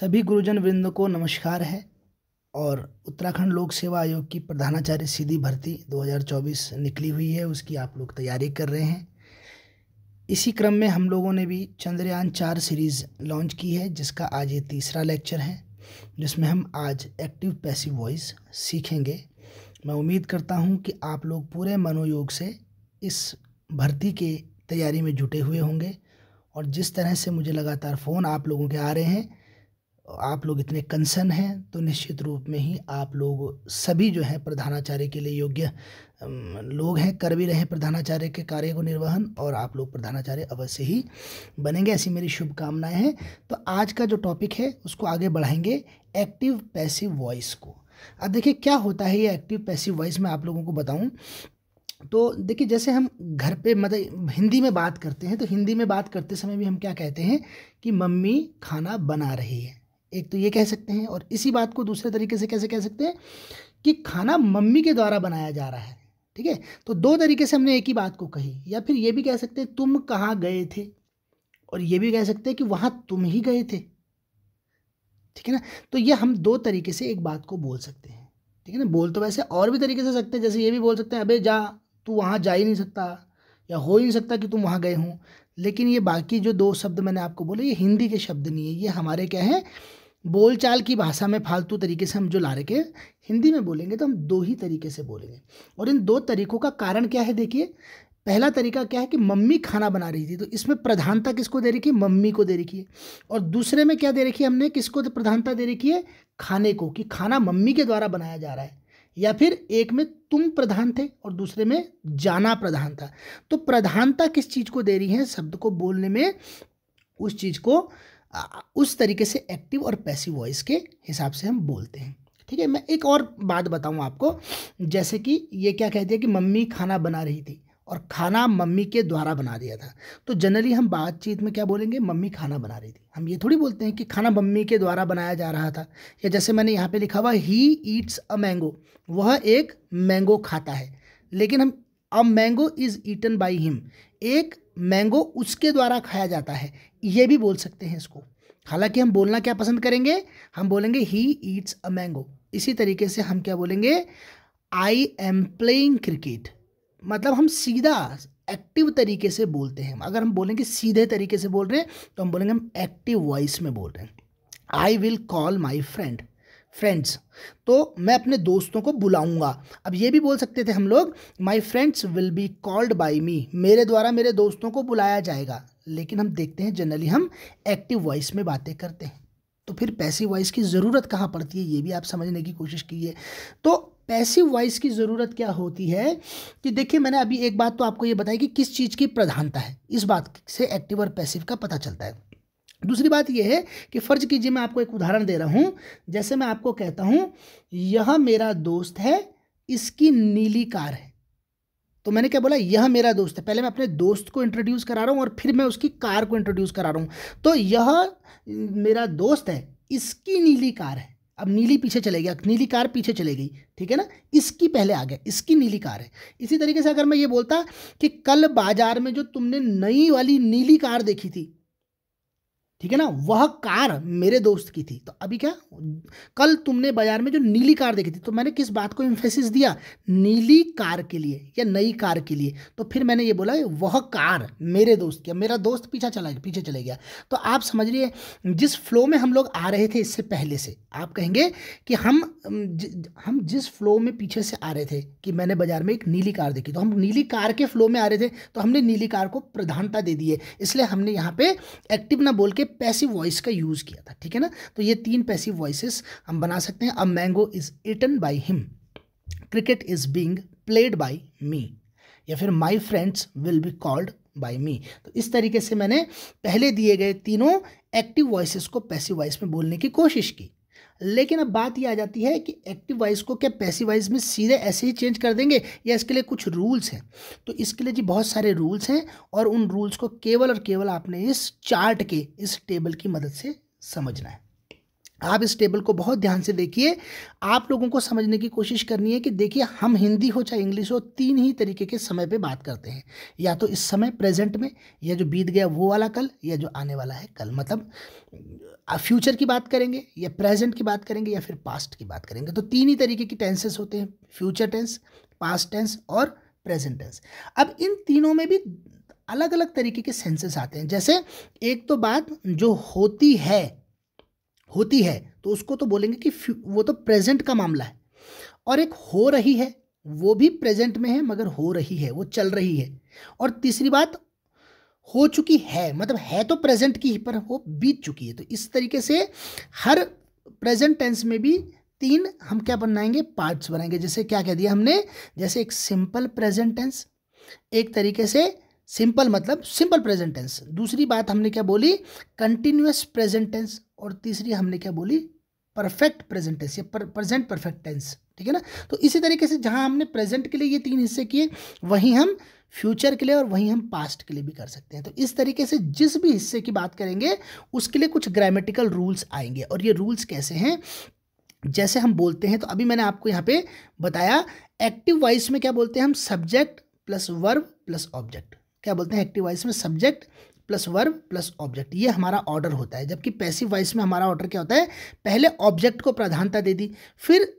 सभी गुरुजन वृंद को नमस्कार है और उत्तराखंड लोक सेवा आयोग की प्रधानाचार्य सीधी भर्ती 2024 निकली हुई है उसकी आप लोग तैयारी कर रहे हैं इसी क्रम में हम लोगों ने भी चंद्रयान चार सीरीज़ लॉन्च की है जिसका आज ये तीसरा लेक्चर है जिसमें हम आज एक्टिव पैसिव वॉइस सीखेंगे मैं उम्मीद करता हूँ कि आप लोग पूरे मनोयोग से इस भर्ती के तैयारी में जुटे हुए होंगे और जिस तरह से मुझे लगातार फ़ोन आप लोगों के आ रहे हैं आप लोग इतने कंसर्न हैं तो निश्चित रूप में ही आप लोग सभी जो हैं प्रधानाचार्य के लिए योग्य लोग हैं कर भी रहे हैं प्रधानाचार्य के कार्य को निर्वहन और आप लोग प्रधानाचार्य अवश्य ही बनेंगे ऐसी मेरी शुभकामनाएं हैं तो आज का जो टॉपिक है उसको आगे बढ़ाएंगे एक्टिव पैसिव वॉइस को अब देखिए क्या होता है ये एक्टिव पैसिव वॉइस मैं आप लोगों को बताऊँ तो देखिए जैसे हम घर पे मतलब हिंदी में बात करते हैं तो हिंदी में बात करते समय भी हम क्या कहते हैं कि मम्मी खाना बना रही है एक तो ये कह सकते हैं और इसी बात को दूसरे तरीके से कैसे कह सकते हैं कि खाना मम्मी के द्वारा बनाया जा रहा है ठीक है तो दो तरीके से हमने एक ही बात को कही या फिर ये भी कह सकते हैं तुम कहाँ गए थे और ये भी कह सकते हैं कि वहाँ तुम ही गए थे ठीक है ना तो ये हम दो तरीके से एक बात को बोल सकते हैं ठीक है ना बोल तो वैसे और भी तरीके से सकते हैं जैसे ये भी बोल सकते हैं अबे जा तू वहाँ जा ही नहीं सकता या हो ही नहीं सकता कि तुम वहाँ गए हों लेकिन ये बाकी जो दो शब्द मैंने आपको बोले ये हिंदी के शब्द नहीं है ये हमारे क्या हैं बोलचाल की भाषा में फालतू तरीके से हम जो ला रखे हिंदी में बोलेंगे तो हम दो ही तरीके से बोलेंगे और इन दो तरीकों का कारण क्या है देखिए पहला तरीका क्या है कि मम्मी खाना बना रही थी तो इसमें प्रधानता किसको दे रखी है मम्मी को दे रखी है और दूसरे में क्या दे रखी है हमने किसको प्रधानता दे रखी है खाने को कि खाना मम्मी के द्वारा बनाया जा रहा है या फिर एक में तुम प्रधान थे और दूसरे में जाना प्रधान था तो प्रधानता किस चीज़ को दे रही है शब्द को बोलने में उस चीज़ को उस तरीके से एक्टिव और पैसिव वॉइस के हिसाब से हम बोलते हैं ठीक है मैं एक और बात बताऊं आपको जैसे कि ये क्या कहती है कि मम्मी खाना बना रही थी और खाना मम्मी के द्वारा बना दिया था तो जनरली हम बातचीत में क्या बोलेंगे मम्मी खाना बना रही थी हम ये थोड़ी बोलते हैं कि खाना मम्मी के द्वारा बनाया जा रहा था या जैसे मैंने यहाँ पे लिखा हुआ ही ईट्स अ मैंगो वह एक मैंगो खाता है लेकिन हम a mango is eaten by him एक मैंगो उसके द्वारा खाया जाता है ये भी बोल सकते हैं इसको हालांकि हम बोलना क्या पसंद करेंगे हम बोलेंगे ही ईट्स अ मैंगो इसी तरीके से हम क्या बोलेंगे आई एम प्लेइंग क्रिकेट मतलब हम सीधा एक्टिव तरीके से बोलते हैं अगर हम बोलेंगे सीधे तरीके से बोल रहे हैं तो हम बोलेंगे हम एक्टिव वॉइस में बोल रहे हैं I will call my friend friends तो मैं अपने दोस्तों को बुलाऊंगा अब ये भी बोल सकते थे हम लोग my friends will be called by me मेरे द्वारा मेरे दोस्तों को बुलाया जाएगा लेकिन हम देखते हैं जनरली हम एक्टिव वॉइस में बातें करते हैं तो फिर पैसिव वॉइस की ज़रूरत कहाँ पड़ती है ये भी आप समझने की कोशिश कीजिए तो पैसिव वॉइस की ज़रूरत क्या होती है कि देखिए मैंने अभी एक बात तो आपको ये बताई कि किस चीज़ की प्रधानता है इस बात से एक्टिव और पैसिव का पता चलता है दूसरी बात यह है कि फ़र्ज कीजिए मैं आपको एक उदाहरण दे रहा हूँ जैसे मैं आपको कहता हूँ यह मेरा दोस्त है इसकी नीली कार है तो मैंने क्या बोला यह मेरा दोस्त है पहले मैं अपने दोस्त को इंट्रोड्यूस करा रहा हूँ और फिर मैं उसकी कार को इंट्रोड्यूस करा रहा हूँ तो यह मेरा दोस्त है इसकी नीली कार है अब नीली पीछे चले गया नीली कार पीछे चले गई ठीक है ना इसकी पहले आ गया इसकी नीली कार है इसी तरीके से अगर मैं ये बोलता कि कल बाजार में जो तुमने नई वाली नीली कार देखी थी ठीक है ना वह कार मेरे दोस्त की थी तो अभी क्या कल तुमने बाजार में जो नीली कार देखी थी तो मैंने किस बात को इम्फेसिस दिया नीली कार के लिए या नई कार के लिए तो फिर मैंने ये बोला वह कार मेरे दोस्त की मेरा दोस्त पीछा चला पीछे चले गया तो आप समझिए जिस फ्लो में हम लोग आ रहे थे इससे पहले से आप कहेंगे कि हम ज, हम जिस फ्लो में पीछे से आ रहे थे कि मैंने बाजार में एक नीली कार देखी तो हम नीली कार के फ्लो में आ रहे थे तो हमने नीली कार को प्रधानता दे दी है इसलिए हमने यहाँ पे एक्टिव ना बोल के पैसिव वॉइस का यूज़ किया था ठीक है ना तो ये तीन पैसिव वॉइसेस हम बना सकते हैं a mango is eaten by him cricket is being played by me या फिर my friends will be called by me तो इस तरीके से मैंने पहले दिए गए तीनों एक्टिव वॉइसेस को पैसिव वॉइस में बोलने की कोशिश की लेकिन अब बात ये आ जाती है कि एक्टिव वाइज को क्या पैसिव वाइज में सीधे ऐसे ही चेंज कर देंगे या इसके लिए कुछ रूल्स हैं तो इसके लिए जी बहुत सारे रूल्स हैं और उन रूल्स को केवल और केवल आपने इस चार्ट के इस टेबल की मदद से समझना है आप इस टेबल को बहुत ध्यान से देखिए आप लोगों को समझने की कोशिश करनी है कि देखिए हम हिंदी हो चाहे इंग्लिश हो तीन ही तरीके के समय पे बात करते हैं या तो इस समय प्रेजेंट में या जो बीत गया वो वाला कल या जो आने वाला है कल मतलब फ्यूचर की बात करेंगे या प्रेजेंट की बात करेंगे या फिर पास्ट की बात करेंगे तो तीन ही तरीके की टेंसेस होते हैं फ्यूचर टेंस पास्ट टेंस और प्रेजेंट टेंस अब इन तीनों में भी अलग अलग तरीके के सेंसेस आते हैं जैसे एक तो बात जो होती है होती है तो उसको तो बोलेंगे कि वो तो प्रेजेंट का मामला है और एक हो रही है वो भी प्रेजेंट में है मगर हो रही है वो चल रही है और तीसरी बात हो चुकी है मतलब है तो प्रेजेंट की पर वो बीत चुकी है तो इस तरीके से हर प्रेजेंट टेंस में भी तीन हम क्या बनाएंगे पार्ट्स बनाएंगे जैसे क्या कह दिया हमने जैसे एक सिंपल प्रेजेंट टेंस एक तरीके से सिंपल मतलब सिंपल प्रेजेंटेंस दूसरी बात हमने क्या बोली कंटिन्यूस प्रेजेंटेंस और तीसरी हमने क्या बोली परफेक्ट प्रेजेंटेंस या प्रेजेंट परफेक्ट टेंस ठीक है ना तो इसी तरीके से जहाँ हमने प्रेजेंट के लिए ये तीन हिस्से किए वहीं हम फ्यूचर के लिए और वहीं हम पास्ट के लिए भी कर सकते हैं तो इस तरीके से जिस भी हिस्से की बात करेंगे उसके लिए कुछ ग्रामेटिकल रूल्स आएंगे और ये रूल्स कैसे हैं जैसे हम बोलते हैं तो अभी मैंने आपको यहाँ पे बताया एक्टिव वॉइस में क्या बोलते हैं हम subject plus verb plus object क्या बोलते हैं एक्टिव वॉइस में subject plus verb plus object ये हमारा ऑर्डर होता है जबकि पैसिव वॉइस में हमारा ऑर्डर क्या होता है पहले ऑब्जेक्ट को प्रधानता दे दी फिर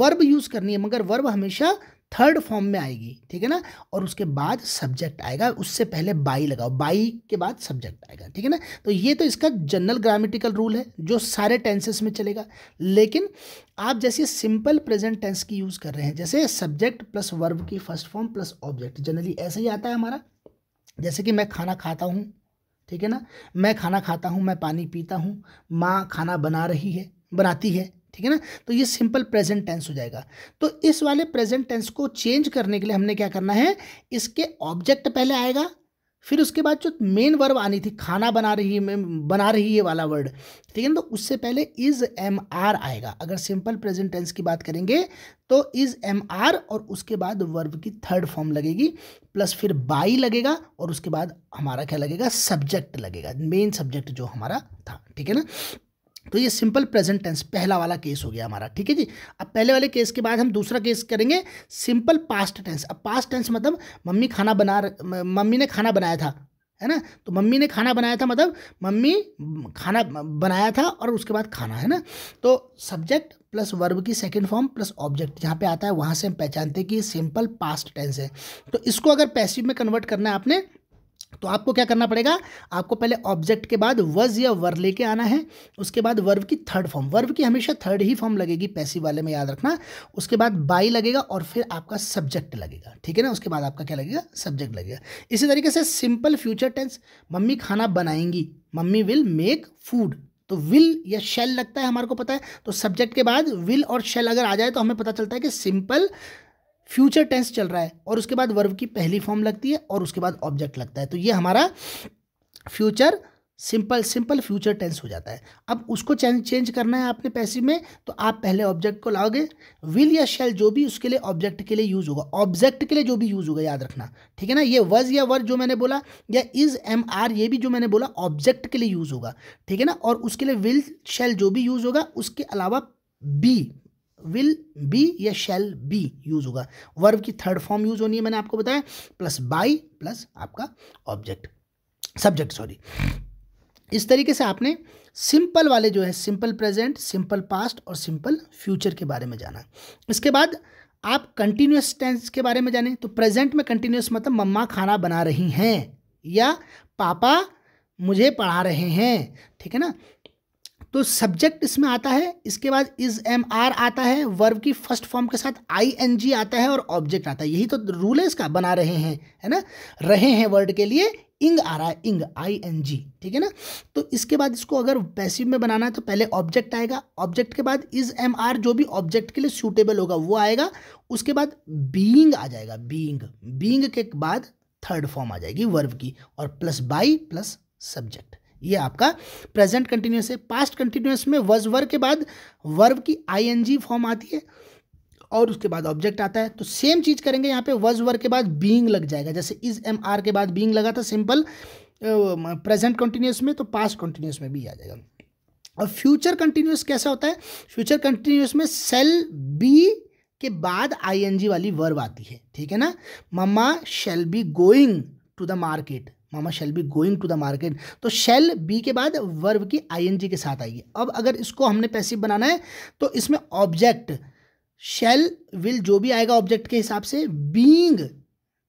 वर्ब यूज़ करनी है मगर वर्ब हमेशा थर्ड फॉर्म में आएगी ठीक है ना और उसके बाद सब्जेक्ट आएगा उससे पहले बाई लगाओ बाई के बाद सब्जेक्ट आएगा ठीक है ना तो ये तो इसका जनरल ग्रामेटिकल रूल है जो सारे टेंसेस में चलेगा लेकिन आप जैसे सिंपल प्रेजेंट टेंस की यूज़ कर रहे हैं जैसे सब्जेक्ट प्लस वर्ब की first form plus object generally ऐसे ही आता है हमारा जैसे कि मैं खाना खाता हूँ ठीक है ना मैं खाना खाता हूँ मैं पानी पीता हूँ माँ खाना बना रही है बनाती है ठीक है ना तो ये सिंपल प्रेजेंट टेंस हो जाएगा तो इस वाले प्रेजेंट टेंस को चेंज करने के लिए हमने क्या करना है इसके ऑब्जेक्ट पहले आएगा फिर उसके बाद जो मेन वर्ब आनी थी खाना बना रही है बना रही है वाला वर्ड ठीक है ना तो उससे पहले इज एम आर आएगा अगर सिंपल प्रेजेंट टेंस की बात करेंगे तो इज एम आर और उसके बाद वर्ब की थर्ड फॉर्म लगेगी प्लस फिर बाई लगेगा और उसके बाद हमारा क्या लगेगा सब्जेक्ट लगेगा मेन सब्जेक्ट जो हमारा था ठीक है ना तो ये सिंपल प्रेजेंट टेंस पहला वाला केस हो गया हमारा ठीक है जी अब पहले वाले केस के बाद हम दूसरा केस करेंगे सिंपल पास्ट टेंस अब पास्ट टेंस मतलब मम्मी खाना बना मम्मी ने खाना बनाया था है ना तो मम्मी ने खाना बनाया था मतलब मम्मी खाना बनाया था और उसके बाद खाना है ना तो सब्जेक्ट प्लस वर्ब की सेकंड फॉर्म प्लस ऑब्जेक्ट जहाँ पे आता है वहाँ से हम पहचानते हैं कि सिंपल पास्ट टेंस है तो इसको अगर पैसिव में कन्वर्ट करना है आपने तो आपको क्या करना पड़ेगा आपको पहले ऑब्जेक्ट के बाद वज या वर लेके आना है उसके बाद वर्व की थर्ड फॉर्म वर्व की हमेशा थर्ड ही फॉर्म लगेगी पैसिव वाले में याद रखना उसके बाद बाई लगेगा और फिर आपका सब्जेक्ट लगेगा ठीक है ना उसके बाद आपका क्या लगेगा सब्जेक्ट लगेगा इसी तरीके से सिंपल फ्यूचर टेंस मम्मी खाना बनाएंगी मम्मी विल मेक फूड तो विल या शेल लगता है हमारे को पता है तो सब्जेक्ट के बाद विल और शेल अगर आ जाए तो हमें पता चलता है कि सिंपल फ्यूचर टेंस चल रहा है और उसके बाद वर्ब की पहली फॉर्म लगती है और उसके बाद ऑब्जेक्ट लगता है तो ये हमारा future simple simple future tense हो जाता है अब उसको चेंज करना है आपने पैसे में तो आप पहले ऑब्जेक्ट को लाओगे विल या शेल जो भी उसके लिए ऑब्जेक्ट के लिए यूज़ होगा ऑब्जेक्ट के लिए जो भी यूज़ होगा याद रखना ठीक है ना ये वज या वर्ड जो मैंने बोला या इज़ एम आर ये भी जो मैंने बोला ऑब्जेक्ट के लिए यूज़ होगा ठीक है ना और उसके लिए विल शेल जो भी यूज़ होगा उसके अलावा बी विल बी या शेल बी यूज होगा वर्ब की थर्ड फॉर्म यूज होनी है मैंने आपको बताया प्लस बाई प्लस आपका ऑब्जेक्ट सब्जेक्ट सॉरी इस तरीके से आपने सिंपल वाले जो है सिंपल प्रेजेंट सिंपल पास्ट और सिंपल फ्यूचर के बारे में जाना इसके बाद आप कंटिन्यूस टेंस के बारे में जाने तो प्रेजेंट में कंटिन्यूस मतलब मम्मा खाना बना रही हैं या पापा मुझे पढ़ा रहे हैं ठीक है ना तो सब्जेक्ट इसमें आता है इसके बाद इज एम आर आता है वर्ब की फर्स्ट फॉर्म के साथ आई एन जी आता है और ऑब्जेक्ट आता है यही तो रूल है इसका बना रहे हैं है ना रहे हैं वर्ड के लिए इंग आ रहा है इंग आई एन जी ठीक है ना तो इसके बाद इसको अगर पैसिव में बनाना है तो पहले ऑब्जेक्ट आएगा ऑब्जेक्ट के बाद इज एम आर जो भी ऑब्जेक्ट के लिए सूटेबल होगा वो आएगा उसके बाद बीइंग आ जाएगा बीइंग बीइंग के बाद थर्ड फॉर्म आ जाएगी वर्ब की और प्लस बाई प्लस सब्जेक्ट ये आपका प्रेजेंट कंटिन्यूस है पास्ट कंटिन्यूस में वज वर्ग के बाद वर्व की आईएनजी फॉर्म आती है और उसके बाद ऑब्जेक्ट आता है तो सेम चीज़ करेंगे यहाँ पे वज वर्ग के बाद बीइंग लग जाएगा जैसे इज एम आर के बाद बीइंग लगा था सिंपल प्रेजेंट कंटिन्यूस में तो पास्ट कंटिन्यूस में भी आ जाएगा और फ्यूचर कंटिन्यूस कैसा होता है फ्यूचर कंटिन्यूस में सेल बी के बाद आईएनजी वाली वर्ब आती है ठीक है ना mama shall be going to the market mama shall be going to the market तो शेल बी के बाद वर्व की आईएनजी के साथ आएगी अब अगर इसको हमने पैसिव बनाना है तो इसमें ऑब्जेक्ट शेल विल जो भी आएगा ऑब्जेक्ट के हिसाब से बींग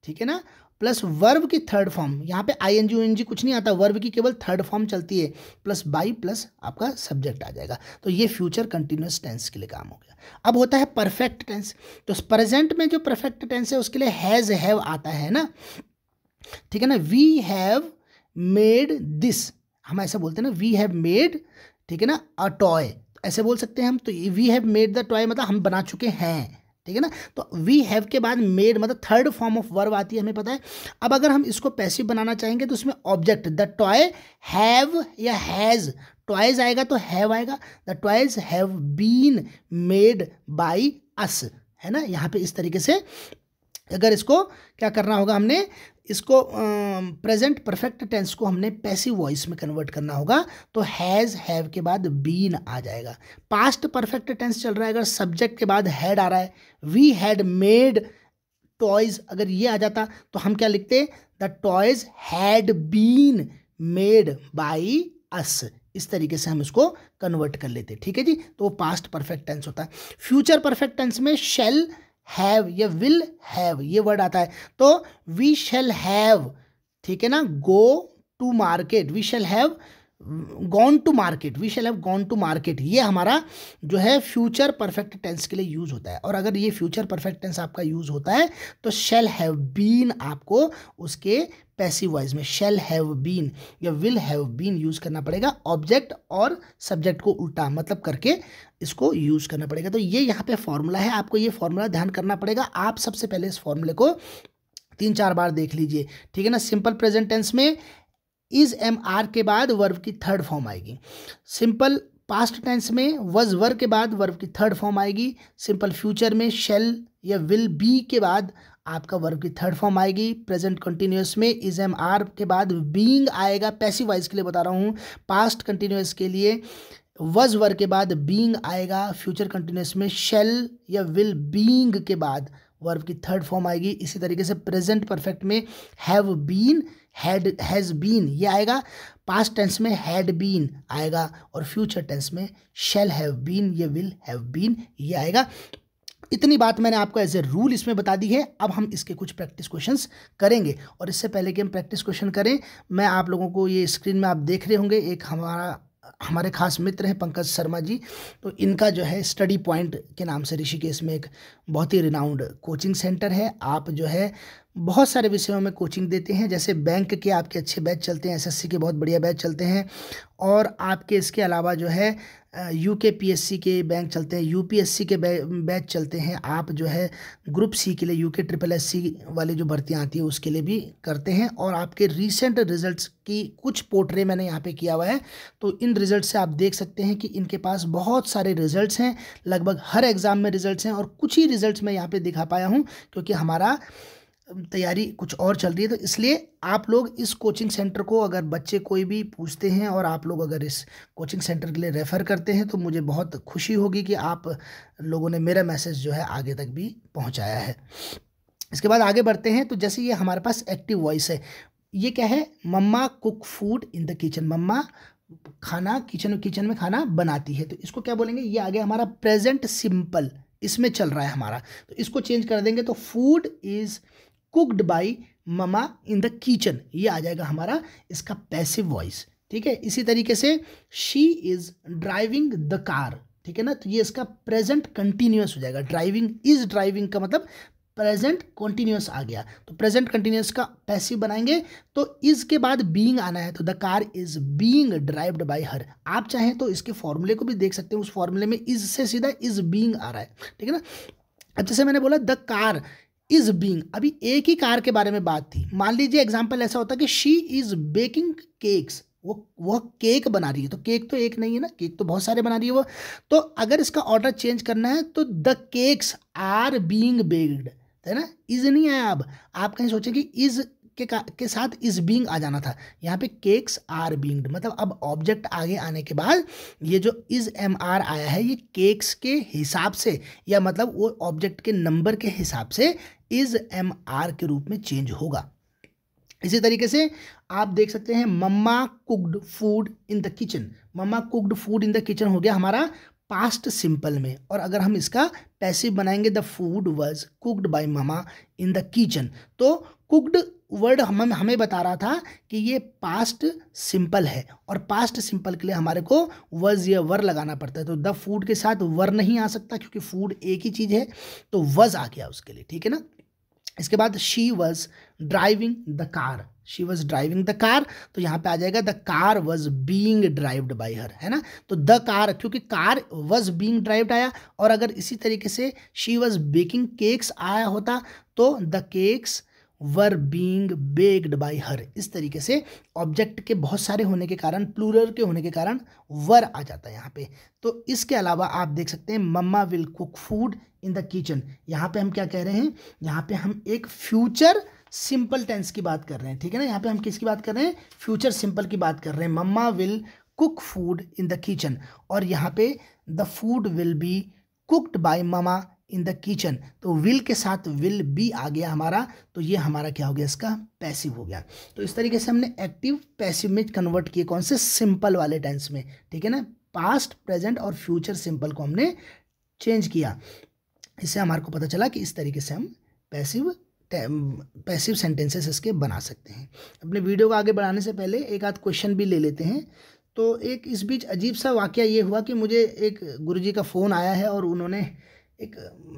ठीक है ना प्लस वर्व की थर्ड फॉर्म यहाँ पे I N G O N G कुछ नहीं आता वर्व की केवल थर्ड फॉर्म चलती है प्लस बाई प्लस आपका सब्जेक्ट आ जाएगा तो ये फ्यूचर कंटिन्यूस टेंस के लिए काम हो गया अब होता है परफेक्ट टेंस तो प्रेजेंट में जो परफेक्ट टेंस है उसके लिए हैज़ हैव आता है ना ठीक है ना वी हैव मेड दिस हम ऐसा बोलते हैं ना वी हैव मेड ठीक है ना अ टॉय ऐसे बोल सकते हैं हम तो we have made the toy मतलब हम बना चुके हैं ठीक है ना तो वी हैव के बाद मेड मतलब थर्ड फॉर्म ऑफ वर्ब आती है हमें पता है अब अगर हम इसको पैसिव बनाना चाहेंगे तो उसमें ऑब्जेक्ट द टॉय हैव या हैज़ टॉयज आएगा तो हैव आएगा the toys have been made by us है ना यहाँ पे इस तरीके से अगर इसको क्या करना होगा हमने इसको प्रेजेंट परफेक्ट टेंस को हमने पैसिव वॉइस में कन्वर्ट करना होगा तो हैज़ हैव के बाद बीन आ जाएगा पास्ट परफेक्ट टेंस चल रहा है अगर सब्जेक्ट के बाद हैड आ रहा है वी हैड मेड टॉयज अगर ये आ जाता तो हम क्या लिखते the toys had been made by us इस तरीके से हम इसको कन्वर्ट कर लेते ठीक है जी तो वो पास्ट परफेक्ट टेंस होता है फ्यूचर परफेक्ट टेंस में शेल हैव ये विल हैव ये वर्ड आता है तो वी शेल हैव ठीक है ना go to market we shall have gone to market we shall have gone to market ये हमारा जो है फ्यूचर परफेक्ट टेंस के लिए यूज़ होता है और अगर ये फ्यूचर परफेक्ट टेंस आपका यूज़ होता है तो शेल हैव बीन आपको उसके पैसिव वाइज में शेल हैव बीन या विल हैव बीन यूज़ करना पड़ेगा ऑब्जेक्ट और सब्जेक्ट को उल्टा मतलब करके इसको यूज़ करना पड़ेगा तो ये यहाँ पे फॉर्मूला है आपको ये फॉर्मूला ध्यान करना पड़ेगा आप सबसे पहले इस फॉर्मूले को तीन चार बार देख लीजिए ठीक है ना सिंपल प्रेजेंट टेंस में इज एम आर के बाद वर्ब की थर्ड फॉर्म आएगी सिंपल पास्ट टेंस में वज वर के बाद वर्ब की थर्ड फॉर्म आएगी सिंपल फ्यूचर में शेल या विल बी के बाद आपका वर्ब की थर्ड फॉर्म आएगी प्रेजेंट कंटिन्यूस में इज एम आर के बाद बींग आएगा पैसिव वाइज के लिए बता रहा हूँ पास्ट कंटिन्यूस के लिए वज वर के बाद बींग आएगा फ्यूचर कंटिन्यूस में शेल या विल बींग के बाद वर्ब की थर्ड फॉर्म आएगी इसी तरीके से प्रेजेंट परफेक्ट में have been had has been ये आएगा पास्ट टेंस में हैड बीन आएगा और फ्यूचर टेंस में शेल हैव बीन ये विल हैव बीन ये आएगा इतनी बात मैंने आपको एज ए रूल इसमें बता दी है अब हम इसके कुछ प्रैक्टिस क्वेश्चंस करेंगे और इससे पहले कि हम प्रैक्टिस क्वेश्चन करें मैं आप लोगों को ये स्क्रीन में आप देख रहे होंगे एक हमारा हमारे खास मित्र हैं पंकज शर्मा जी तो इनका जो है स्टडी पॉइंट के नाम से ऋषिकेश में एक बहुत ही रिनाउंड कोचिंग सेंटर है आप जो है बहुत सारे विषयों में कोचिंग देते हैं जैसे बैंक के आपके अच्छे बैच चलते हैं एसएससी के बहुत बढ़िया बैच चलते हैं और आपके इसके अलावा जो है यू के पी एस सी के बैंक चलते हैं यू पी एस सी के बैच चलते हैं आप जो है ग्रुप सी के लिए यू के ट्रिपल एस सी वाली जो भर्तियाँ आती है उसके लिए भी करते हैं और आपके रिसेंट रिज़ल्ट की कुछ पोर्ट्रे मैंने यहाँ पे किया हुआ है तो इन रिजल्ट से आप देख सकते हैं कि इनके पास बहुत सारे रिजल्ट्स हैं लगभग हर एग्ज़ाम में रिजल्ट हैं और कुछ ही रिजल्ट मैं यहाँ पर दिखा पाया हूँ क्योंकि हमारा तैयारी कुछ और चल रही है तो इसलिए आप लोग इस कोचिंग सेंटर को अगर बच्चे कोई भी पूछते हैं और आप लोग अगर इस कोचिंग सेंटर के लिए रेफ़र करते हैं तो मुझे बहुत खुशी होगी कि आप लोगों ने मेरा मैसेज जो है आगे तक भी पहुंचाया है इसके बाद आगे बढ़ते हैं तो जैसे ये हमारे पास एक्टिव वॉइस है ये क्या है mama cook food in the kitchen mama खाना किचन किचन में खाना बनाती है तो इसको क्या बोलेंगे ये आगे हमारा प्रेजेंट सिंपल इसमें चल रहा है हमारा तो इसको चेंज कर देंगे तो food is cooked by mama in the kitchen ये आ जाएगा हमारा इसका पैसिव वॉइस ठीक है इसी तरीके से she is driving the car ठीक है ना तो ये इसका प्रेजेंट कंटिन्यूस हो जाएगा ड्राइविंग इज ड्राइविंग का मतलब प्रेजेंट कंटिन्यूस आ गया तो प्रेजेंट कंटिन्यूस का पैसिव बनाएंगे तो इज के बाद बीइंग आना है तो the car is being drived by her आप चाहें तो इसके फॉर्मूले को भी देख सकते हैं उस फॉर्मूले में इज से सीधा इज बीइंग आ रहा है ठीक है ना अब जैसे मैंने बोला द कार इज बींग अभी एक ही कार के बारे में बात थी मान लीजिए एग्जाम्पल ऐसा होता कि शी इज बेकिंग केक्स वो वह केक बना रही है तो केक तो एक नहीं है ना केक तो बहुत सारे बना रही है वो तो अगर इसका ऑर्डर चेंज करना है तो the cakes are being baked है ना इज नहीं आया अब आप कहीं सोचें कि इज के के साथ इज बींग आ जाना था यहाँ पे केक्स आर बींग्ड मतलब अब ऑब्जेक्ट आगे आने के बाद ये जो इज एम आर आया है ये केक्स के हिसाब से या मतलब वो ऑब्जेक्ट के नंबर के हिसाब से इज एम आर के रूप में चेंज होगा इसी तरीके से आप देख सकते हैं mama cooked food in the kitchen mama cooked food in the kitchen हो गया हमारा पास्ट सिंपल में और अगर हम इसका पैसिव बनाएंगे the food was cooked by mama in the kitchen तो कुक्ड वर्ड हम हमें बता रहा था कि ये पास्ट सिंपल है और पास्ट सिंपल के लिए हमारे को वज या वर लगाना पड़ता है तो द फूड के साथ वर नहीं आ सकता क्योंकि फूड एक ही चीज़ है तो वज आ गया उसके लिए ठीक है ना इसके बाद she was driving the car she was driving the car तो यहाँ पे आ जाएगा the car was being drived by her है ना तो द कार क्योंकि कार वॉज बींग ड्राइव्ड आया और अगर इसी तरीके से शी वॉज बेकिंग केक्स आया होता तो the cakes were being baked by her इस तरीके से ऑब्जेक्ट के बहुत सारे होने के कारण प्लूरल के होने के कारण वर आ जाता है यहाँ पे तो इसके अलावा आप देख सकते हैं mama will cook food in the kitchen यहाँ पे हम क्या कह रहे हैं यहाँ पे हम एक फ्यूचर सिंपल टेंस की बात कर रहे हैं ठीक है ना यहाँ पे हम किसकी बात कर रहे हैं फ्यूचर सिंपल की बात कर रहे हैं mama will cook food in the kitchen और यहाँ पे the food will be cooked by mama in the kitchen तो विल के साथ विल बी आ गया हमारा तो ये हमारा क्या हो गया इसका पैसिव हो गया तो इस तरीके से हमने एक्टिव पैसिव में कन्वर्ट किए कौन से सिंपल वाले टेंस में ठीक है ना पास्ट प्रेजेंट और फ्यूचर सिंपल को हमने चेंज किया इससे हमारे को पता चला कि इस तरीके से हम पैसिव पैसिव सेंटेंसेस इसके बना सकते हैं अपने वीडियो को आगे बढ़ाने से पहले एक आध क्वेश्चन भी ले लेते हैं तो एक इस बीच अजीब सा वाक्य ये हुआ कि मुझे एक गुरुजी का फ़ोन आया है और उन्होंने एक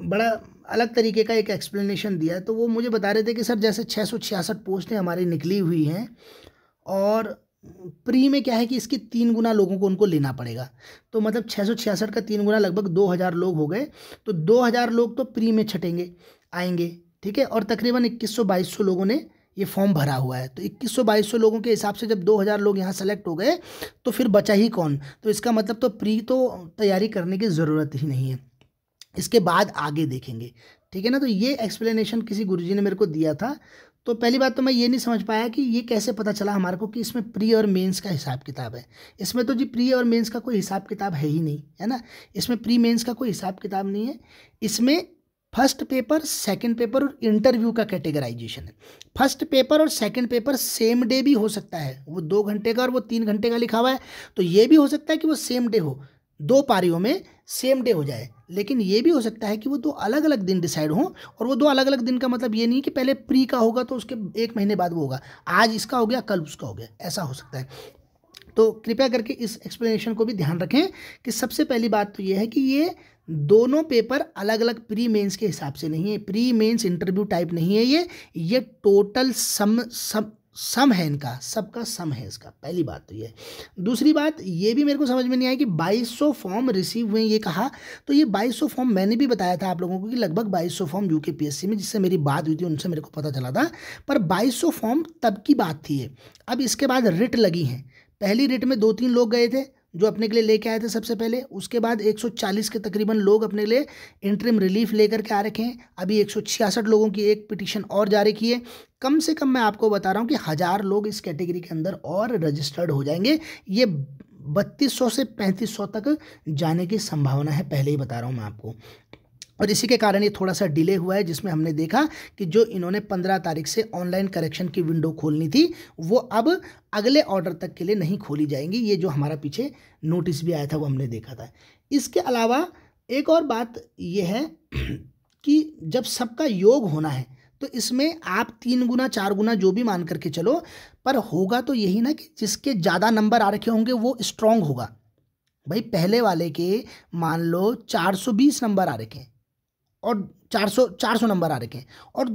बड़ा अलग तरीके का एक एक्सप्लेनेशन दिया है तो वो मुझे बता रहे थे कि सर जैसे छः सौ छियासठ पोस्टें हमारी निकली हुई हैं और प्री में क्या है कि इसकी तीन गुना लोगों को उनको लेना पड़ेगा तो मतलब छः सौ छियासठ का तीन गुना लगभग दो हज़ार लोग हो गए तो दो हज़ार लोग तो प्री में छटेंगे आएंगे ठीक है और तकरीबन इक्कीस सौ बाईस सौ लोगों ने ये फॉर्म भरा हुआ है तो इक्कीस सौ बाईस सौ लोगों के हिसाब से जब दो हज़ार लोग यहाँ सेलेक्ट हो गए तो फिर बचा ही कौन तो इसका मतलब तो प्री तो तैयारी करने की ज़रूरत ही नहीं है इसके बाद आगे देखेंगे ठीक है ना तो ये एक्सप्लेनेशन किसी गुरुजी ने मेरे को दिया था तो पहली बात तो मैं ये नहीं समझ पाया कि ये कैसे पता चला हमारे को कि इसमें प्री और मेंस का हिसाब किताब है इसमें तो जी प्री और मेंस का कोई हिसाब किताब है ही नहीं है ना इसमें प्री मेंस का कोई हिसाब किताब नहीं है इसमें फर्स्ट पेपर सेकंड पेपर और इंटरव्यू का कैटेगराइजेशन है फर्स्ट पेपर और सेकंड पेपर सेम डे भी हो सकता है वो दो घंटे का और वो तीन घंटे का लिखा हुआ है तो ये भी हो सकता है कि वो सेम डे हो दो पारियों में सेम डे हो जाए लेकिन ये भी हो सकता है कि वो दो अलग अलग दिन डिसाइड हों और वो दो अलग अलग दिन का मतलब ये नहीं कि पहले प्री का होगा तो उसके एक महीने बाद वो होगा आज इसका हो गया कल उसका हो गया ऐसा हो सकता है तो कृपया करके इस एक्सप्लेनेशन को भी ध्यान रखें कि सबसे पहली बात तो ये है कि ये दोनों पेपर अलग अलग प्री मेंस के हिसाब से नहीं है प्री मेंस इंटरव्यू टाइप नहीं है ये ये टोटल सम सम सम है इनका सबका सम है इसका पहली बात तो ये दूसरी बात ये भी मेरे को समझ में नहीं आई कि 2200 फॉर्म रिसीव हुए ये कहा तो ये 2200 फॉर्म मैंने भी बताया था आप लोगों को कि लगभग 2200 फॉर्म यूके पीएससी में जिससे मेरी बात हुई थी उनसे मेरे को पता चला था पर 2200 फॉर्म तब की बात थी ये अब इसके बाद रिट लगी हैं पहली रिट में दो तीन लोग गए थे जो अपने के लिए लेके आए थे सबसे पहले उसके बाद 140 के तकरीबन लोग अपने लिए इंटरिम रिलीफ लेकर के आ रखे हैं अभी 166 लोगों की एक पिटीशन और जारी की है कम से कम मैं आपको बता रहा हूँ कि हज़ार लोग इस कैटेगरी के अंदर और रजिस्टर्ड हो जाएंगे ये बत्तीस सौ से पैंतीस सौ तक जाने की संभावना है पहले ही बता रहा हूँ मैं आपको और इसी के कारण ये थोड़ा सा डिले हुआ है जिसमें हमने देखा कि जो इन्होंने पंद्रह तारीख से ऑनलाइन करेक्शन की विंडो खोलनी थी वो अब अगले ऑर्डर तक के लिए नहीं खोली जाएंगी ये जो हमारा पीछे नोटिस भी आया था वो हमने देखा था इसके अलावा एक और बात यह है कि जब सबका योग होना है तो इसमें आप तीन गुना चार गुना जो भी मान करके चलो पर होगा तो यही ना कि जिसके ज़्यादा नंबर आ रखे होंगे वो स्ट्रांग होगा भाई पहले वाले के मान लो 420 नंबर आ रखे हैं और 400 400 नंबर आ रखे हैं और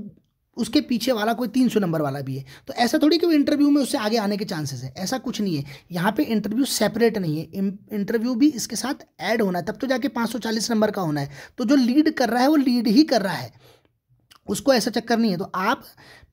उसके पीछे वाला कोई 300 नंबर वाला भी है तो ऐसा थोड़ी कि वो इंटरव्यू में उससे आगे आने के चांसेस है ऐसा कुछ नहीं है यहाँ पे इंटरव्यू सेपरेट नहीं है इंटरव्यू भी इसके साथ ऐड होना है तब तो जाके 540 नंबर का होना है तो जो लीड कर रहा है वो लीड ही कर रहा है उसको ऐसा चक्कर नहीं है तो आप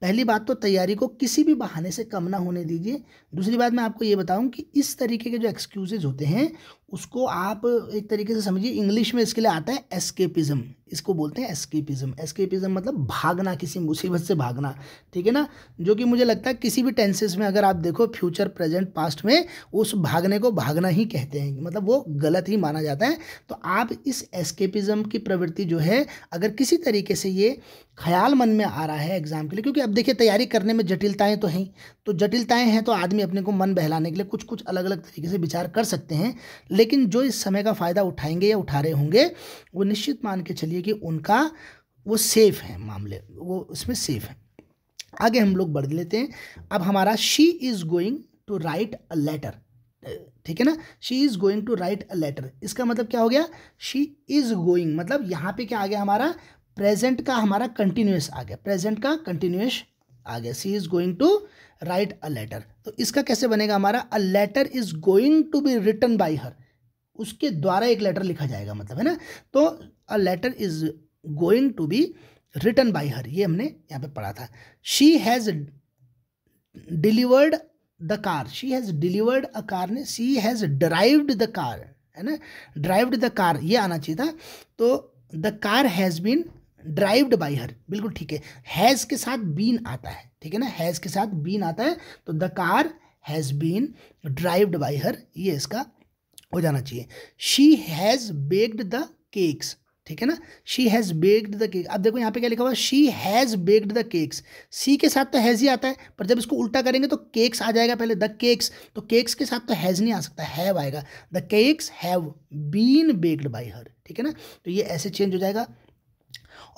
पहली बात तो तैयारी को किसी भी बहाने से कम ना होने दीजिए दूसरी बात मैं आपको ये बताऊं कि इस तरीके के जो एक्सक्यूजेज होते हैं उसको आप एक तरीके से समझिए इंग्लिश में इसके लिए आता है एस्केपिज़्म इसको बोलते हैं एस्केपिज़्म एस्केपिज़म मतलब भागना किसी मुसीबत से भागना ठीक है ना जो कि मुझे लगता है किसी भी टेंसेस में अगर आप देखो फ्यूचर प्रेजेंट पास्ट में उस भागने को भागना ही कहते हैं मतलब वो गलत ही माना जाता है तो आप इस एस्केपिज़म की प्रवृत्ति जो है अगर किसी तरीके से ये ख्याल मन में आ रहा है एग्ज़ाम के लिए क्योंकि अब देखिए तैयारी करने में जटिलताएं तो हैं तो जटिलताएं हैं तो आदमी अपने को मन बहलाने के लिए कुछ कुछ अलग अलग तरीके से विचार कर सकते हैं लेकिन जो इस समय का फ़ायदा उठाएंगे या उठा रहे होंगे वो निश्चित मान के चलिए कि उनका वो सेफ़ है मामले वो उसमें सेफ़ है आगे हम लोग बढ़ लेते हैं अब हमारा she is going to write a letter ठीक है ना she is going to write a letter इसका मतलब क्या हो गया शी इज़ गोइंग मतलब यहाँ पे क्या आ गया हमारा प्रेजेंट का हमारा कंटिन्यूस आ गया प्रेजेंट का कंटिन्यूस आ गया she is going to write a letter तो इसका कैसे बनेगा हमारा a letter is going to be written by her उसके द्वारा एक लेटर लिखा जाएगा मतलब है ना तो a letter is going to be written by her ये हमने यहाँ पे पढ़ा था she has delivered the car she has delivered a car ने she has drived the car है ना ड्राइव्ड द कार ये आना चाहिए था तो the car has been drived by her बिल्कुल ठीक है हैज़ के साथ बीन आता है ठीक है ना हैज़ के साथ बीन आता है तो the car has been drived by her ये इसका हो जाना चाहिए she has baked the cakes ठीक है ना she has baked the cake अब देखो यहाँ पे क्या लिखा हुआ she has baked the cakes C के साथ तो हैज़ ही आता है पर जब इसको उल्टा करेंगे तो केक्स आ जाएगा पहले द केक्स तो केक्स के साथ तो हैज़ नहीं आ सकता हैव आएगा the cakes have been baked by her ठीक है ना तो ये ऐसे चेंज हो जाएगा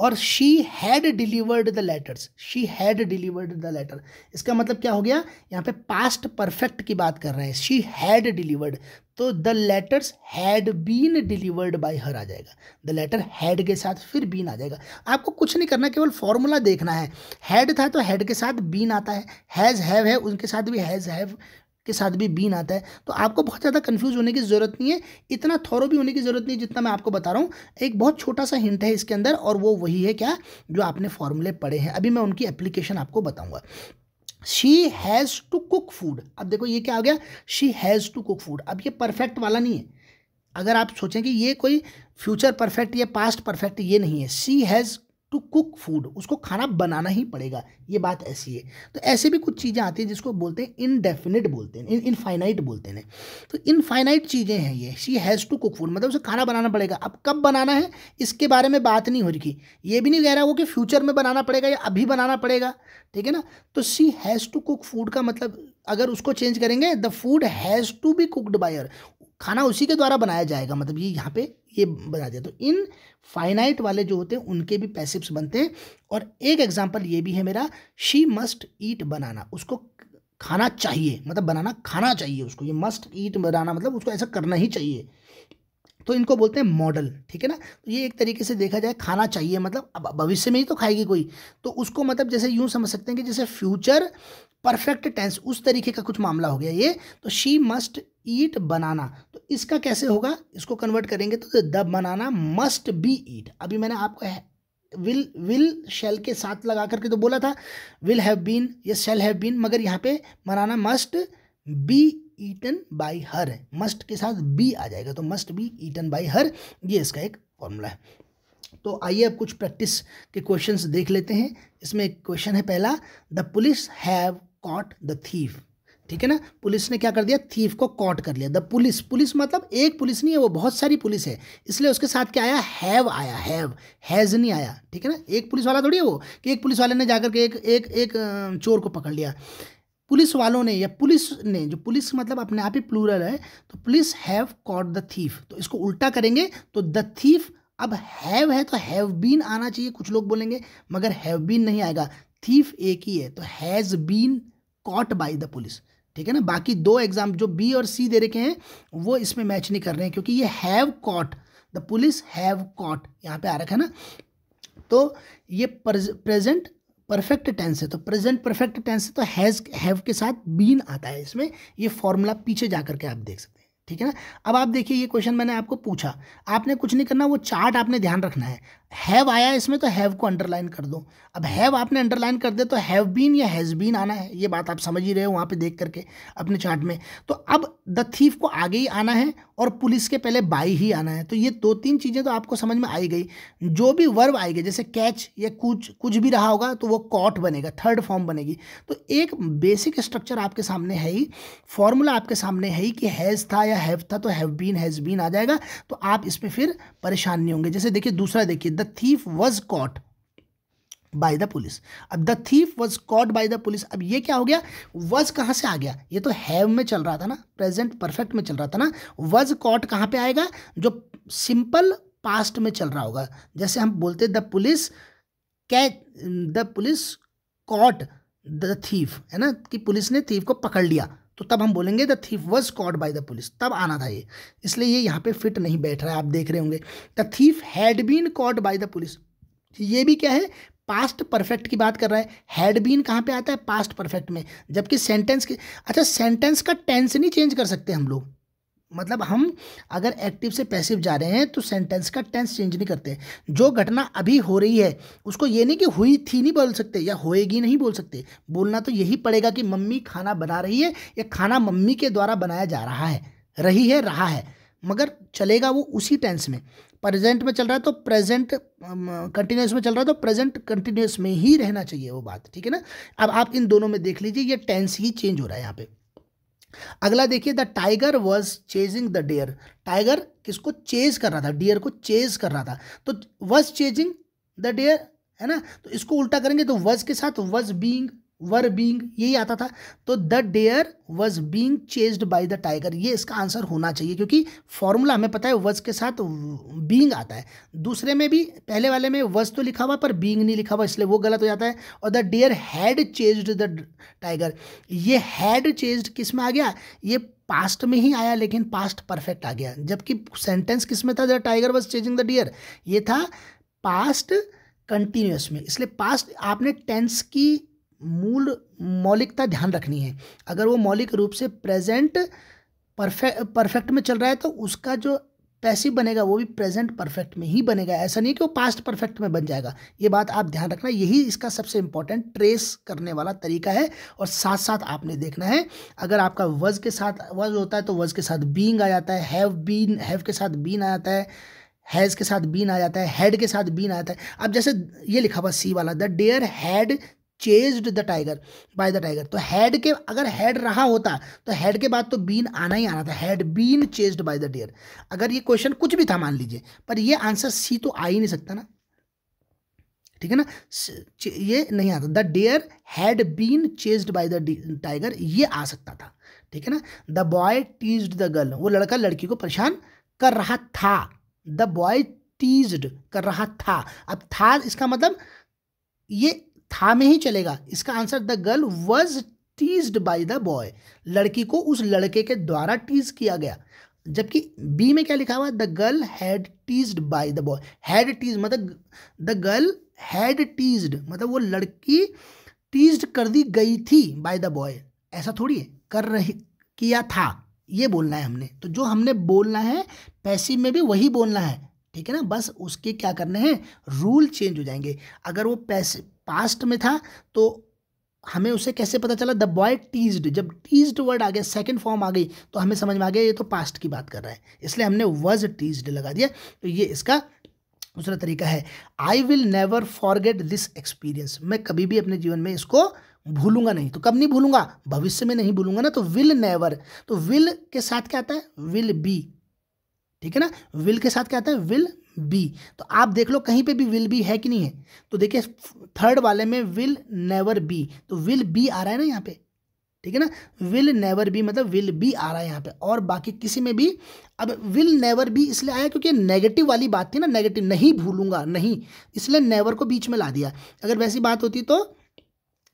और she had delivered the letters she had delivered the letter इसका मतलब क्या हो गया यहाँ पे पास्ट परफेक्ट की बात कर रहे हैं शी हैड डिलीवर्ड तो the letters had been delivered by her आ जाएगा द लेटर हैड के साथ फिर बीन आ जाएगा आपको कुछ नहीं करना केवल फॉर्मूला देखना है हैड था तो हैड के साथ बीन आता है हैज़ हैव है उनके साथ भी हैज़ हैव के साथ भी बीन आता है तो आपको बहुत ज़्यादा कन्फ्यूज़ होने की ज़रूरत नहीं है इतना थौरों भी होने की ज़रूरत नहीं है जितना मैं आपको बता रहा हूँ एक बहुत छोटा सा हिंट है इसके अंदर और वो वही है क्या जो आपने फॉर्मूले पढ़े हैं अभी मैं उनकी एप्लीकेशन आपको बताऊँगा she has to cook food अब देखो ये क्या हो गया she has to cook food अब ये परफेक्ट वाला नहीं है अगर आप सोचें कि ये कोई फ्यूचर परफेक्ट या पास्ट परफेक्ट ये नहीं है she has to cook food उसको खाना बनाना ही पड़ेगा ये बात ऐसी है तो ऐसे भी कुछ चीज़ें आती हैं जिसको बोलते हैं इनडेफिनेट बोलते हैं इनफाइनाइट बोलते हैं तो इनफाइनाइट चीज़ें हैं ये she has to cook food मतलब उसे खाना बनाना पड़ेगा अब कब बनाना है इसके बारे में बात नहीं हो रही ये भी नहीं कह रहा वो कि फ्यूचर में बनाना पड़ेगा या अभी बनाना पड़ेगा ठीक है ना तो she has to cook food का मतलब अगर उसको चेंज करेंगे the food has to be cooked by her खाना उसी के द्वारा बनाया जाएगा मतलब ये यहाँ पे ये बना दिया तो इन फाइनाइट वाले जो होते हैं उनके भी पैसिव्स बनते हैं और एक एग्जाम्पल ये भी है मेरा शी मस्ट ईट बनाना उसको खाना चाहिए मतलब बनाना खाना चाहिए उसको ये मस्ट ईट बनाना मतलब उसको ऐसा करना ही चाहिए तो इनको बोलते हैं मॉडल ठीक है ना तो ये एक तरीके से देखा जाए खाना चाहिए मतलब अब भविष्य में ही तो खाएगी कोई तो उसको मतलब जैसे यूँ समझ सकते हैं कि जैसे फ्यूचर परफेक्ट टेंस उस तरीके का कुछ मामला हो गया ये तो शी मस्ट ईट बनाना तो इसका कैसे होगा इसको कन्वर्ट करेंगे तो the banana must be eat अभी मैंने आपको विल विल शेल के साथ लगा करके तो बोला था विल हैव बीन या शेल हैव बीन मगर यहाँ पे banana must be eaten by her must के साथ बी आ जाएगा तो must be eaten by her ये इसका एक फॉर्मूला है तो आइए अब कुछ प्रैक्टिस के क्वेश्चंस देख लेते हैं इसमें एक क्वेश्चन है पहला the police have caught the thief ठीक है ना पुलिस ने क्या कर दिया थीफ को कॉट कर लिया द पुलिस पुलिस मतलब एक पुलिस नहीं है वो बहुत सारी पुलिस है इसलिए उसके साथ क्या आया हैव आया हैव हैज़ नहीं आया ठीक है ना एक पुलिस वाला थोड़ी है वो कि एक पुलिस वाले ने जाकर के एक एक एक चोर को पकड़ लिया पुलिस वालों ने या पुलिस ने जो पुलिस मतलब अपने आप ही प्लूरल है तो police have caught the thief तो इसको उल्टा करेंगे तो द थीफ अब हैव है तो हैव बीन आना चाहिए कुछ लोग बोलेंगे मगर हैव बीन नहीं आएगा थीफ एक ही है तो has been caught by the police ठीक है ना बाकी दो एग्जाम जो बी और सी दे रखे हैं वो इसमें मैच नहीं कर रहे हैं क्योंकि ये have caught the police have caught यहाँ पे आ रखा है ना तो ये प्रेजेंट परफेक्ट टेंस है तो प्रेजेंट परफेक्ट टेंस है तो हैज़ हैव के साथ बीन आता है इसमें ये फॉर्मूला पीछे जा करके आप देख सकते हैं ठीक है ना अब आप देखिए ये क्वेश्चन मैंने आपको पूछा आपने कुछ नहीं करना वो चार्ट आपने ध्यान रखना है हैव आया इसमें तो हैव को अंडरलाइन कर दो अब हैव आपने अंडरलाइन कर दिया तो हैव बीन या हैज़ बीन आना है ये बात आप समझ ही रहे हो वहाँ पे देख करके अपने चार्ट में तो अब द थीफ को आगे ही आना है और पुलिस के पहले बाई ही आना है तो ये दो तीन चीज़ें तो आपको समझ में आई गई जो भी वर्ब आएगी जैसे कैच या कुछ कुछ भी रहा होगा तो वो कॉट बनेगा थर्ड फॉर्म बनेगी तो एक बेसिक स्ट्रक्चर आपके सामने है ही फॉर्मूला आपके सामने है ही कि हैज़ था या हैव था तो हैव बीन हैज़ बीन आ जाएगा तो आप इसमें फिर परेशान नहीं होंगे जैसे देखिए दूसरा देखिए the thief was caught by the police अब the thief was caught by the police अब ये क्या हो गया वज कहाँ से आ गया ये तो हैव में चल रहा था ना प्रेजेंट परफेक्ट में चल रहा था ना वज कॉट कहाँ पे आएगा जो सिंपल पास्ट में चल रहा होगा जैसे हम बोलते the police catch the police caught the thief है ना कि पुलिस ने थीफ को पकड़ लिया तो तब हम बोलेंगे the thief was caught by the police तब आना था ये इसलिए ये यहाँ पे फिट नहीं बैठ रहा है आप देख रहे होंगे the thief had been caught by the police ये भी क्या है पास्ट परफेक्ट की बात कर रहा है हैड बीन कहाँ पे आता है पास्ट परफेक्ट में जबकि सेंटेंस के अच्छा सेंटेंस का टेंस नहीं चेंज कर सकते हम लोग मतलब हम अगर एक्टिव से पैसिव जा रहे हैं तो सेंटेंस का टेंस चेंज नहीं करते जो घटना अभी हो रही है उसको ये नहीं कि हुई थी नहीं बोल सकते या होएगी नहीं बोल सकते बोलना तो यही पड़ेगा कि मम्मी खाना बना रही है या खाना मम्मी के द्वारा बनाया जा रहा है रही है रहा है मगर चलेगा वो उसी टेंस में प्रेजेंट में चल रहा है तो प्रेजेंट कंटिन्यूस में चल रहा है तो प्रेजेंट कंटिन्यूस में ही रहना चाहिए वो बात ठीक है ना अब आप इन दोनों में देख लीजिए ये टेंस ही चेंज हो रहा है यहाँ पे अगला देखिए the tiger was chasing the deer tiger किसको चेज कर रहा था डियर को चेज कर रहा था तो वॉज चेजिंग द डियर है ना तो इसको उल्टा करेंगे तो वज के साथ वज बींग वर बींग यही आता था तो the deer was being chased by the tiger ये इसका आंसर होना चाहिए क्योंकि फॉर्मूला हमें पता है वज के साथ बींग आता है दूसरे में भी पहले वाले में वज तो लिखा हुआ पर बींग नहीं लिखा हुआ इसलिए वो गलत हो जाता है और the deer had chased the tiger ये हैड चेस्ड किस में आ गया ये पास्ट में ही आया लेकिन पास्ट परफेक्ट आ गया जबकि सेंटेंस किस में था the tiger was chasing the deer ये था पास्ट कंटिन्यूस में इसलिए पास्ट आपने टेंस की मूल मौलिकता ध्यान रखनी है अगर वो मौलिक रूप से प्रेजेंट परफेक्ट परफेक्ट में चल रहा है तो उसका जो पैसिव बनेगा वो भी प्रेजेंट परफेक्ट में ही बनेगा ऐसा नहीं कि वो पास्ट परफेक्ट में बन जाएगा ये बात आप ध्यान रखना यही इसका सबसे इंपॉर्टेंट ट्रेस करने वाला तरीका है और साथ साथ आपने देखना है अगर आपका वज के साथ वज होता है तो वज के साथ बींग आ जाता है हैव बीन हैव के साथ बीन आ जाता है हैज़ के साथ बीन आ जाता है हेड के साथ बीन आ जाता है अब जैसे ये लिखा हुआ सी वाला the deer had chased the tiger by the tiger तो हैड के अगर हैड रहा होता तो हैड के बाद तो बीन आना ही आना था had been chased by the deer अगर ये क्वेश्चन कुछ भी था मान लीजिए पर ये आंसर सी तो आ ही नहीं सकता ना ठीक है ना ये नहीं आता the deer had been chased by the tiger ये आ सकता था ठीक है ना the boy teased the girl वो लड़का लड़की को परेशान कर रहा था द बॉय टीज्ड कर रहा था अब था इसका मतलब ये था में ही चलेगा इसका answer the girl was teased by the boy लड़की को उस लड़के के द्वारा टीज किया गया जबकि बी में क्या लिखा हुआ the girl had teased by the boy had tease मतलब द गर्ल हैड टीज्ड मतलब वो लड़की टीज्ड कर दी गई थी बाय द बॉय ऐसा थोड़ी है कर रही किया था ये बोलना है हमने तो जो हमने बोलना है पैसिव में भी वही बोलना है ठीक है ना बस उसके क्या करने हैं रूल चेंज हो जाएंगे अगर वो पैसे पास्ट में था तो हमें उसे कैसे पता चला द बॉय टीज्ड जब टीज्ड वर्ड आ गया सेकंड फॉर्म आ गई तो हमें समझ में आ गया ये तो पास्ट की बात कर रहा है इसलिए हमने वॉज टीज्ड लगा दिया तो ये इसका दूसरा तरीका है I will never forget this experience मैं कभी भी अपने जीवन में इसको भूलूंगा नहीं तो कब नहीं भूलूंगा भविष्य में नहीं भूलूंगा ना तो विल नेवर तो विल के साथ क्या आता है विल बी ठीक है ना विल के साथ क्या आता है विल बी तो आप देख लो कहीं पे भी विल बी है कि नहीं है तो देखिए थर्ड वाले में विल नेवर बी तो विल बी आ रहा है ना यहाँ पे ठीक है ना विल नेवर बी मतलब विल बी आ रहा है यहाँ पे और बाकी किसी में भी अब विल नेवर बी इसलिए आया क्योंकि नेगेटिव वाली बात थी ना नेगेटिव नहीं भूलूंगा नहीं इसलिए नेवर को बीच में ला दिया अगर वैसी बात होती तो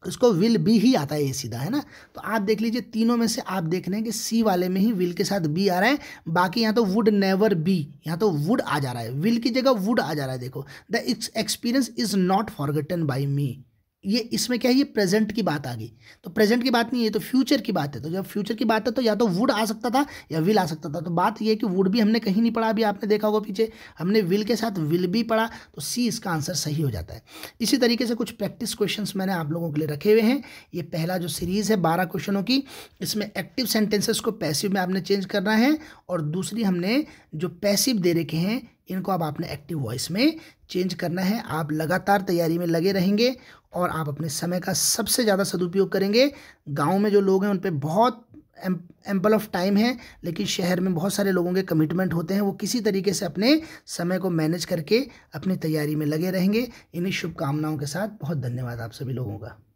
उसको विल बी ही आता है ये सीधा है ना तो आप देख लीजिए तीनों में से आप देख रहे हैं कि सी वाले में ही विल के साथ बी आ रहा है बाकी यहाँ तो वुड नेवर बी यहाँ तो वुड आ जा रहा है विल की जगह वुड आ जा रहा है देखो the experience is not forgotten by me ये इसमें क्या है ये प्रेजेंट की बात आ गई तो प्रेजेंट की बात नहीं है तो फ्यूचर की बात है तो जब फ्यूचर की बात है तो या तो वुड आ सकता था या विल आ सकता था तो बात ये है कि वुड भी हमने कहीं नहीं पढ़ा अभी आपने देखा होगा पीछे हमने विल के साथ विल भी पढ़ा तो सी इसका आंसर सही हो जाता है इसी तरीके से कुछ प्रैक्टिस क्वेश्चन मैंने आप लोगों के लिए रखे हुए हैं ये पहला जो सीरीज़ है बारह क्वेश्चनों की इसमें एक्टिव सेंटेंसेस को पैसिव में आपने चेंज करना है और दूसरी हमने जो पैसिव दे रखे हैं इनको अब आपने एक्टिव वॉइस में चेंज करना है आप लगातार तैयारी में लगे रहेंगे और आप अपने समय का सबसे ज़्यादा सदुपयोग करेंगे गांव में जो लोग हैं उन पर बहुत एम्पल ऑफ टाइम है लेकिन शहर में बहुत सारे लोगों के कमिटमेंट होते हैं वो किसी तरीके से अपने समय को मैनेज करके अपनी तैयारी में लगे रहेंगे इन्हीं शुभकामनाओं के साथ बहुत धन्यवाद आप सभी लोगों का